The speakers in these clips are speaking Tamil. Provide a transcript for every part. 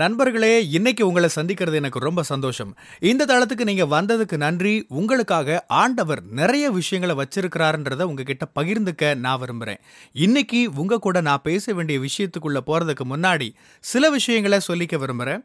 நண்பர்களே இன்னைக்கு உங்களை சந்திக்கிறது எனக்கு ரொம்ப சந்தோஷம் இந்த தளத்துக்கு நீங்க வந்ததுக்கு நன்றி உங்களுக்காக ஆண்டவர் நிறைய விஷயங்களை வச்சிருக்கிறாருன்றத உங்ககிட்ட பகிர்ந்துக்க நான் விரும்புகிறேன் இன்னைக்கு உங்க கூட நான் பேச வேண்டிய விஷயத்துக்குள்ள போறதுக்கு முன்னாடி சில விஷயங்களை சொல்லிக்க விரும்புகிறேன்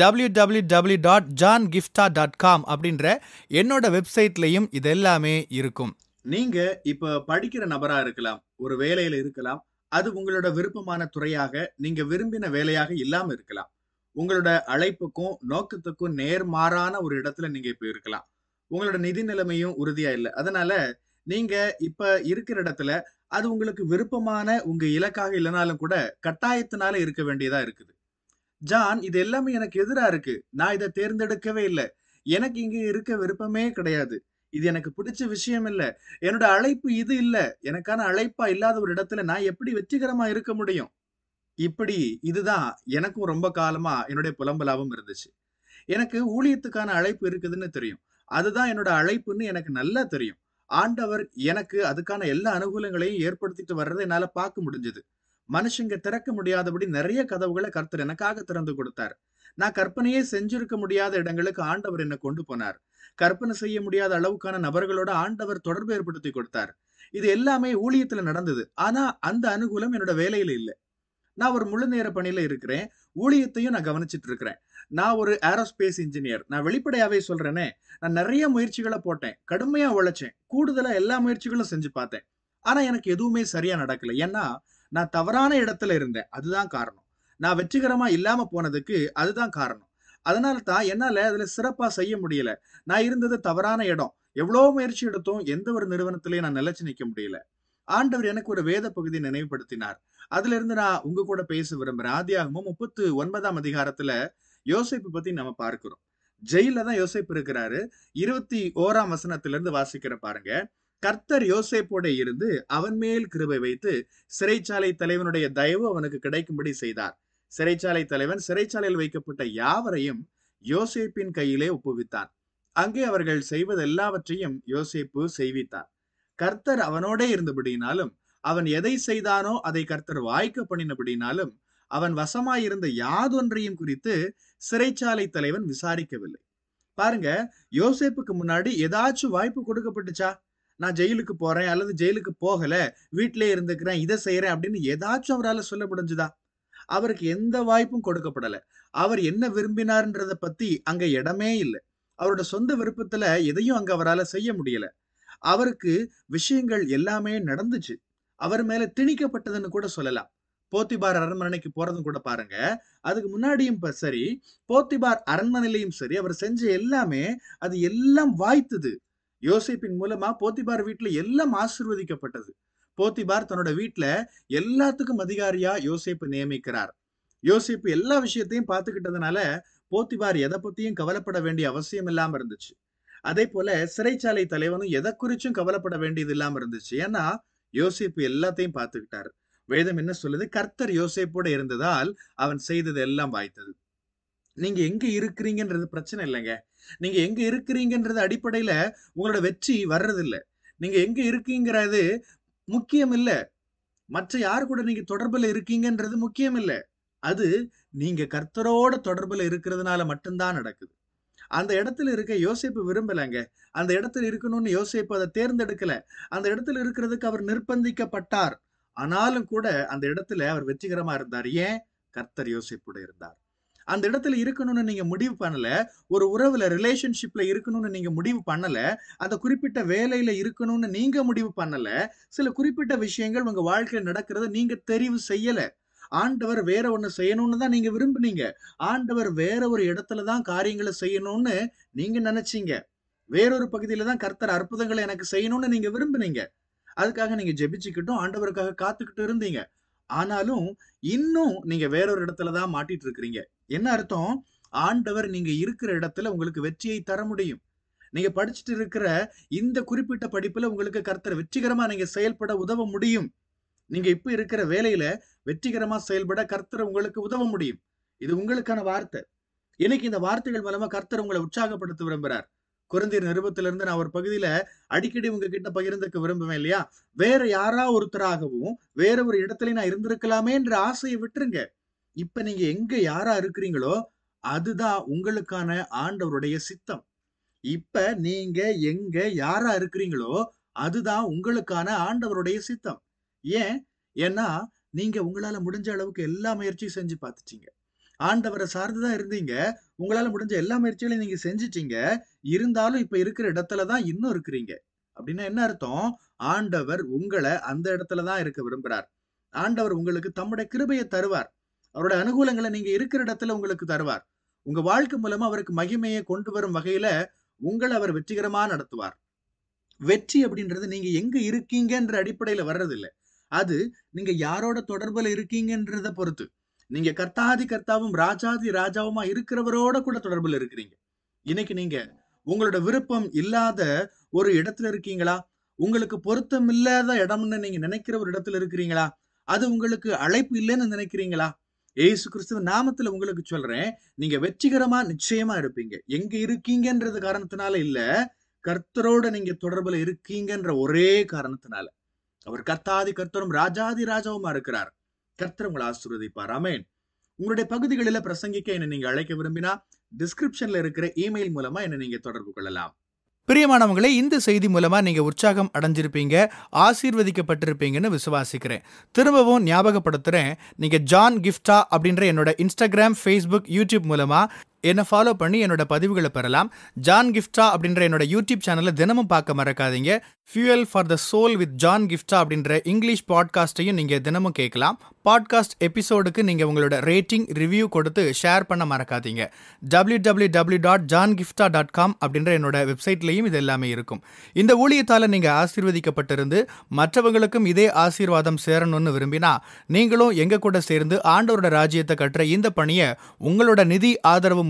W W W dot John Gifta dot com அப்படின்ற என்னோட வெப்சைட்லையும் இது எல்லாமே இருக்கும் நீங்க இப்ப படிக்கிற நபரா இருக்கலாம் ஒரு வேலையில இருக்கலாம் அது உங்களோட விருப்பமான துறையாக நீங்க விரும்பின வேலையாக இல்லாம இருக்கலாம் உங்களோட அழைப்புக்கும் நோக்கத்துக்கும் நேர்மாறான ஒரு இடத்துல நீங்க இப்ப இருக்கலாம் உங்களோட நிதி நிலைமையும் உறுதியா இல்லை அதனால நீங்க இப்ப இருக்கிற இடத்துல அது உங்களுக்கு விருப்பமான உங்க இலக்காக இல்லைனாலும் கூட கட்டாயத்தினால இருக்க வேண்டியதா இருக்குது ஜான் இது எல்லாமே எனக்கு எதிராக இருக்கு நான் இதை தேர்ந்தெடுக்கவே இல்லை எனக்கு இங்கே இருக்க விருப்பமே கிடையாது இது எனக்கு பிடிச்ச விஷயம் இல்லை என்னோட அழைப்பு இது இல்லை எனக்கான அழைப்பா இல்லாத ஒரு இடத்துல நான் எப்படி வெற்றிகரமா இருக்க முடியும் இப்படி இதுதான் எனக்கும் ரொம்ப காலமா என்னுடைய புலம்பலாவும் இருந்துச்சு எனக்கு ஊழியத்துக்கான அழைப்பு இருக்குதுன்னு தெரியும் அதுதான் என்னோட அழைப்புன்னு எனக்கு நல்லா தெரியும் ஆண்டவர் எனக்கு அதுக்கான எல்லா அனுகூலங்களையும் ஏற்படுத்திட்டு வர்றதை என்னால் பார்க்க முடிஞ்சது மனுஷங்க திறக்க முடியாதபடி நிறைய கதவுகளை கர்த்தர் எனக்காக திறந்து கொடுத்தார் நான் கற்பனையே செஞ்சிருக்க முடியாத இடங்களுக்கு ஆண்டவர் என்னை கொண்டு போனார் கற்பனை செய்ய முடியாத அளவுக்கான நபர்களோட ஆண்டவர் தொடர்பு ஏற்படுத்தி கொடுத்தார் இது எல்லாமே ஊழியத்துல நடந்தது ஆனா அந்த அனுகூலம் என்னோட வேலையில இல்லை நான் ஒரு முழு நேர பணியில இருக்கிறேன் ஊழியத்தையும் நான் கவனிச்சிட்டு இருக்கிறேன் நான் ஒரு ஏரோஸ்பேஸ் இன்ஜினியர் நான் வெளிப்படையாவே சொல்றேனே நான் நிறைய முயற்சிகளை போட்டேன் கடுமையா உழைச்சேன் கூடுதலா எல்லா முயற்சிகளும் செஞ்சு பார்த்தேன் ஆனா எனக்கு எதுவுமே சரியா நடக்கல ஏன்னா நான் தவறான இடத்துல இருந்தேன் அதுதான் காரணம் நான் வெற்றிகரமா இல்லாம போனதுக்கு அதுதான் காரணம் அதனால தான் என்னால அதுல சிறப்பா செய்ய முடியல நான் இருந்தது தவறான இடம் எவ்வளோ முயற்சி எடுத்தும் எந்த ஒரு நிறுவனத்திலையும் நான் நிலைச்சு நிக்க முடியல ஆண்டவர் எனக்கு ஒரு வேத பகுதி நினைவுபடுத்தினார் அதுல இருந்து நான் உங்க கூட பேச விரும்புறேன் ஆதியாகமும் முப்பத்து ஒன்பதாம் அதிகாரத்துல யோசிப்பு பத்தி நம்ம பார்க்கிறோம் ஜெயில தான் யோசிப்பு இருக்கிறாரு இருபத்தி ஓராம் வசனத்திலிருந்து வாசிக்கிற பாருங்க கர்த்தர் யோசேப்போட இருந்து அவன் மேல் கிருபை வைத்து சிறைச்சாலை தலைவனுடைய தயவு அவனுக்கு கிடைக்கும்படி செய்தார் சிறைச்சாலை தலைவன் சிறைச்சாலையில் வைக்கப்பட்ட யாவரையும் யோசேப்பின் கையிலே ஒப்புவித்தான் அங்கே அவர்கள் செய்வது எல்லாவற்றையும் யோசேப்பு செய்வித்தார் கர்த்தர் அவனோடே இருந்தபடினாலும் அவன் எதை செய்தானோ அதை கர்த்தர் வாய்க்க பண்ணினபடினாலும் அவன் வசமாயிருந்த யாதொன்றையும் குறித்து சிறைச்சாலை தலைவன் விசாரிக்கவில்லை பாருங்க யோசேப்புக்கு முன்னாடி ஏதாச்சும் வாய்ப்பு கொடுக்கப்பட்டுச்சா நான் ஜெயிலுக்கு போறேன் அல்லது ஜெயிலுக்கு போகல வீட்டிலே இருந்துக்கிறேன் இதை செய்யறேன் அப்படின்னு ஏதாச்சும் அவரால் சொல்ல முடிஞ்சுதா அவருக்கு எந்த வாய்ப்பும் கொடுக்கப்படலை அவர் என்ன விரும்பினார்ன்றத பத்தி அங்க இடமே இல்லை அவரோட சொந்த விருப்பத்துல எதையும் அங்க அவரால் செய்ய முடியல அவருக்கு விஷயங்கள் எல்லாமே நடந்துச்சு அவர் மேல திணிக்கப்பட்டதுன்னு கூட சொல்லலாம் போத்திபார் அரண்மனைக்கு போறதும் கூட பாருங்க அதுக்கு முன்னாடியும் சரி போத்திபார் அரண்மனையிலையும் சரி அவர் செஞ்ச எல்லாமே அது எல்லாம் வாய்த்துது யோசிப்பின் மூலமா போத்திபார் வீட்டுல எல்லாம் ஆசிர்வதிக்கப்பட்டது போத்திபார் தன்னோட வீட்டுல எல்லாத்துக்கும் அதிகாரியா யோசிப்பு நியமிக்கிறார் யோசிப்பு எல்லா விஷயத்தையும் பார்த்துக்கிட்டதுனால போத்திபார் எதை பத்தியும் கவலைப்பட வேண்டிய அவசியம் இல்லாம இருந்துச்சு அதே போல சிறைச்சாலை தலைவனும் எதை குறிச்சும் கவலைப்பட வேண்டியது இல்லாம இருந்துச்சு ஏன்னா யோசிப்பு எல்லாத்தையும் பார்த்துக்கிட்டாரு வேதம் என்ன சொல்லுது கர்த்தர் யோசிப்போட இருந்ததால் அவன் செய்தது எல்லாம் வாய்த்தது நீங்க எங்க இருக்கிறீங்கன்றது பிரச்சனை இல்லைங்க நீங்க எங்க இருக்கிறீங்கன்றது அடிப்படையில உங்களோட வெற்றி வர்றது இல்லை நீங்க எங்க இருக்கீங்கிறது முக்கியம் இல்லை மற்ற யார் கூட நீங்க தொடர்பில் இருக்கீங்கன்றது முக்கியம் இல்லை அது நீங்க கர்த்தரோட தொடர்பில் இருக்கிறதுனால மட்டும்தான் நடக்குது அந்த இடத்துல இருக்க யோசிப்பு விரும்பலைங்க அந்த இடத்துல இருக்கணும்னு யோசிப்பு அதை தேர்ந்தெடுக்கல அந்த இடத்துல இருக்கிறதுக்கு அவர் நிர்பந்திக்கப்பட்டார் ஆனாலும் கூட அந்த இடத்துல அவர் வெற்றிகரமா இருந்தார் ஏன் கர்த்தர் யோசிப்புட இருந்தார் அந்த இடத்துல இருக்கணும்னு நீங்க முடிவு பண்ணல ஒரு உறவுல ரிலேஷன்ஷிப்ல இருக்கணும்னு நீங்க முடிவு பண்ணல அந்த குறிப்பிட்ட வேலையில இருக்கணும்னு நீங்க முடிவு பண்ணல சில குறிப்பிட்ட விஷயங்கள் உங்க வாழ்க்கையில நடக்கிறத நீங்க தெரிவு செய்யல ஆண்டவர் வேற ஒன்று செய்யணும்னு தான் நீங்க விரும்புனீங்க ஆண்டவர் வேற ஒரு இடத்துல தான் காரியங்களை செய்யணும்னு நீங்க நினைச்சீங்க வேறொரு பகுதியில தான் கர்த்தர் அற்புதங்களை எனக்கு செய்யணும்னு நீங்க விரும்புனீங்க அதுக்காக நீங்க ஜெபிச்சுக்கிட்டும் ஆண்டவருக்காக காத்துக்கிட்டு இருந்தீங்க ஆனாலும் இன்னும் நீங்க வேறொரு இடத்துல தான் மாட்டிட்டு இருக்கிறீங்க என்ன அர்த்தம் ஆண்டவர் நீங்க இருக்கிற இடத்துல உங்களுக்கு வெற்றியை தர முடியும் நீங்க படிச்சுட்டு இருக்கிற இந்த குறிப்பிட்ட படிப்புல உங்களுக்கு கர்த்தர் வெற்றிகரமா நீங்க செயல்பட உதவ முடியும் நீங்க இப்ப இருக்கிற வேலையில வெற்றிகரமா செயல்பட கர்த்தர் உங்களுக்கு உதவ முடியும் இது உங்களுக்கான வார்த்தை இன்னைக்கு இந்த வார்த்தைகள் மூலமா கர்த்தர் உங்களை உற்சாகப்படுத்த விரும்புறார் குழந்தையர் நிருபத்திலிருந்து நான் ஒரு பகுதியில அடிக்கடி உங்ககிட்ட பகிர்ந்துக்க விரும்புவேன் இல்லையா வேற யாரா ஒருத்தராகவும் வேற ஒரு இடத்துல நான் இருந்திருக்கலாமே என்ற ஆசையை விட்டுருங்க இப்ப நீங்க எங்க யாரா இருக்கிறீங்களோ அதுதான் உங்களுக்கான ஆண்டவருடைய சித்தம் இப்ப நீங்க எங்க யாரா இருக்கிறீங்களோ அதுதான் உங்களுக்கான ஆண்டவருடைய சித்தம் ஏன் ஏன்னா நீங்க உங்களால முடிஞ்ச அளவுக்கு எல்லா முயற்சியும் செஞ்சு பார்த்துட்டீங்க ஆண்டவரை சார்ந்து தான் இருந்தீங்க உங்களால முடிஞ்ச எல்லா முயற்சிகளையும் நீங்க செஞ்சிட்டீங்க இருந்தாலும் இப்ப இருக்கிற இடத்துல தான் இன்னும் இருக்கிறீங்க அப்படின்னா என்ன அர்த்தம் ஆண்டவர் உங்களை அந்த இடத்துல தான் இருக்க விரும்புறார் ஆண்டவர் உங்களுக்கு தம்முடைய கிருபையை தருவார் அவரோட அனுகூலங்களை நீங்க இருக்கிற இடத்துல உங்களுக்கு தருவார் உங்க வாழ்க்கை மூலமா அவருக்கு மகிமையை கொண்டு வரும் வகையில உங்களை அவர் வெற்றிகரமா நடத்துவார் வெற்றி அப்படின்றது நீங்க எங்க இருக்கீங்கன்ற அடிப்படையில வர்றதில்லை அது நீங்க யாரோட தொடர்புல இருக்கீங்கன்றத பொறுத்து நீங்க கர்த்தாதி கர்த்தாவும் ராஜாதி ராஜாவுமா இருக்கிறவரோட கூட தொடர்புல இருக்கிறீங்க இன்னைக்கு நீங்க உங்களோட விருப்பம் இல்லாத ஒரு இடத்துல இருக்கீங்களா உங்களுக்கு பொருத்தம் இல்லாத இடம்னு நீங்க நினைக்கிற ஒரு இடத்துல இருக்கிறீங்களா அது உங்களுக்கு அழைப்பு இல்லைன்னு நினைக்கிறீங்களா ஏசு கிறிஸ்துவ நாமத்துல உங்களுக்கு சொல்றேன் நீங்க வெற்றிகரமா நிச்சயமா இருப்பீங்க எங்க இருக்கீங்கன்றது காரணத்தினால இல்ல கர்த்தரோட நீங்க தொடர்புல இருக்கீங்கன்ற ஒரே காரணத்தினால அவர் கர்த்தாதி கர்த்தரும் ராஜாதி ராஜாவுமா இருக்கிறார் கர்த்தர் உங்களை ஆசீர்வதிப்பார் அமேன் உங்களுடைய பகுதிகளில் பிரசங்கிக்க என்ன நீங்க அழைக்க விரும்பினா டிஸ்கிரிப்ஷன்ல இருக்கிற இமெயில் மூலமா என்ன நீங்க தொடர்பு கொள்ளலாம் பிரியமானவங்களே இந்த செய்தி மூலமாக நீங்கள் உற்சாகம் அடைஞ்சிருப்பீங்க ஆசீர்வதிக்கப்பட்டிருப்பீங்கன்னு விசுவாசிக்கிறேன் திரும்பவும் ஞாபகப்படுத்துகிறேன் நீங்கள் ஜான் கிஃப்டா அப்படின்ற என்னோட இன்ஸ்டாகிராம் ஃபேஸ்புக் யூடியூப் மூலமாக என்னை ஃபாலோ பண்ணி என்னோட பதிவுகளை பெறலாம் ஜான் கிஃப்டா அப்படின்ற என்னோட யூடியூப் சேனலில் தினமும் பார்க்க மறக்காதீங்க fuel for the soul with John Gifta அப்படின்ற இங்கிலீஷ் பாட்காஸ்ட்டையும் நீங்கள் தினமும் கேட்கலாம் பாட்காஸ்ட் எபிசோடுக்கு நீங்கள் உங்களோட ரேட்டிங் ரிவ்யூ கொடுத்து ஷேர் பண்ண மறக்காதீங்க W W W dot John Gifta dot com அப்படின்ற என்னோட வெப்சைட்லேயும் இது எல்லாமே இருக்கும் இந்த ஊழியத்தால் நீங்கள் ஆசீர்வதிக்கப்பட்டிருந்து மற்றவங்களுக்கும் இதே ஆசீர்வாதம் சேரணும்னு விரும்பினா நீங்களும் எங்கள் கூட சேர்ந்து ஆண்டோரோட ராஜ்யத்தை கட்டுற இந்த பணியை உங்களோட நிதி ஆதரவு